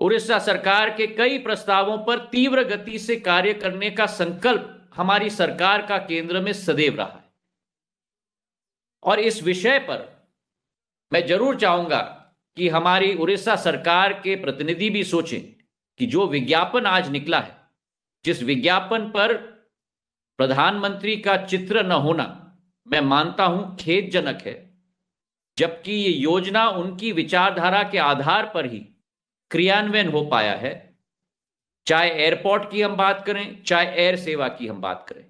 उड़ीसा सरकार के कई प्रस्तावों पर तीव्र गति से कार्य करने का संकल्प हमारी सरकार का केंद्र में सदैव रहा है और इस विषय पर मैं जरूर चाहूंगा कि हमारी उड़ीसा सरकार के प्रतिनिधि भी सोचें कि जो विज्ञापन आज निकला है जिस विज्ञापन पर प्रधानमंत्री का चित्र न होना मैं मानता हूं खेदजनक है जबकि ये योजना उनकी विचारधारा के आधार पर ही क्रियान्वयन हो पाया है चाहे एयरपोर्ट की हम बात करें चाहे एयर सेवा की हम बात करें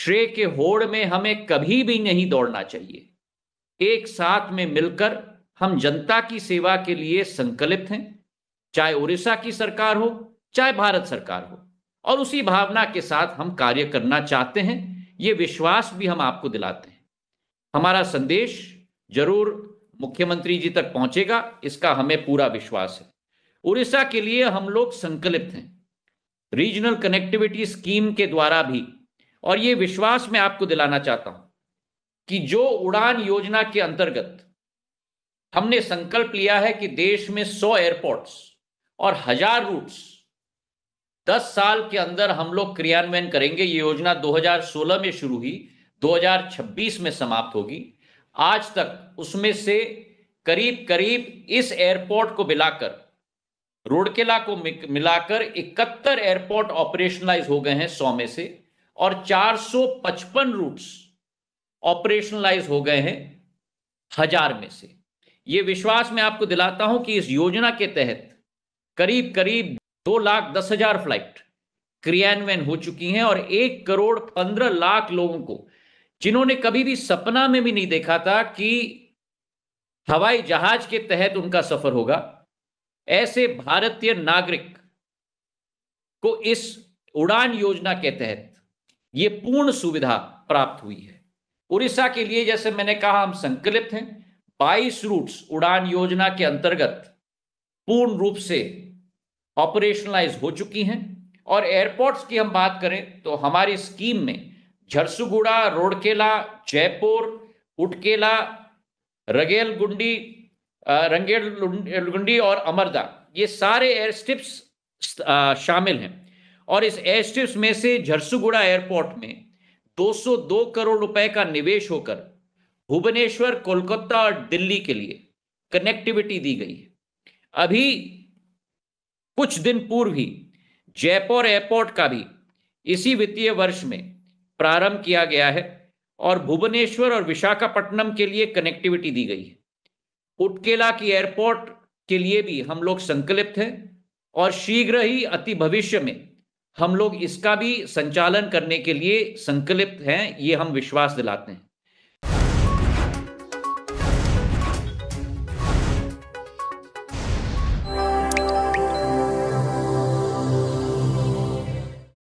श्रेय के होड़ में हमें कभी भी नहीं दौड़ना चाहिए एक साथ में मिलकर हम जनता की सेवा के लिए संकलित हैं चाहे उड़ीसा की सरकार हो चाहे भारत सरकार हो और उसी भावना के साथ हम कार्य करना चाहते हैं ये विश्वास भी हम आपको दिलाते हैं हमारा संदेश जरूर मुख्यमंत्री जी तक पहुंचेगा इसका हमें पूरा विश्वास है उड़ीसा के लिए हम लोग संकल्पित हैं रीजनल कनेक्टिविटी स्कीम के द्वारा भी और ये विश्वास मैं आपको दिलाना चाहता हूं कि जो उड़ान योजना के अंतर्गत हमने संकल्प लिया है कि देश में 100 एयरपोर्ट्स और हजार रूट्स 10 साल के अंदर हम लोग क्रियान्वयन करेंगे ये योजना 2016 में शुरू हुई 2026 में समाप्त होगी आज तक उसमें से करीब करीब इस एयरपोर्ट को मिलाकर रोडकेला को मिलाकर 71 एयरपोर्ट ऑपरेशनलाइज हो गए हैं सौ में से और 455 रूट्स ऑपरेशनलाइज हो गए हैं हजार में से ये विश्वास मैं आपको दिलाता हूं कि इस योजना के तहत करीब करीब दो लाख दस हजार फ्लाइट क्रियान्वयन हो चुकी हैं और एक करोड़ पंद्रह लाख लोगों को जिन्होंने कभी भी सपना में भी नहीं देखा था कि हवाई जहाज के तहत उनका सफर होगा ऐसे भारतीय नागरिक को इस उड़ान योजना के तहत ये पूर्ण सुविधा प्राप्त हुई है उड़ीसा के लिए जैसे मैंने कहा हम संकलित हैं 22 रूट्स उड़ान योजना के अंतर्गत पूर्ण रूप से ऑपरेशनलाइज हो चुकी हैं और एयरपोर्ट्स की हम बात करें तो हमारी स्कीम में झरसुगुड़ा रोडकेला जयपुर उटकेला रगेल गुंडी रंगेल गुंडी और अमरदा ये सारे एयर स्ट्रिप्स शामिल हैं और इस एयर स्ट्रिप्स में से झरसुगुड़ा एयरपोर्ट में 202 करोड़ रुपए का निवेश होकर भुवनेश्वर कोलकाता और दिल्ली के लिए कनेक्टिविटी दी गई है अभी कुछ दिन पूर्व ही जयपुर एयरपोर्ट का भी इसी वित्तीय वर्ष में प्रारंभ किया गया है और भुवनेश्वर और विशाखापट्टनम के लिए कनेक्टिविटी दी गई है उटकेला की एयरपोर्ट के लिए भी हम लोग संकल्पित हैं और शीघ्र ही अति भविष्य में हम लोग इसका भी संचालन करने के लिए संकल्पित हैं ये हम विश्वास दिलाते हैं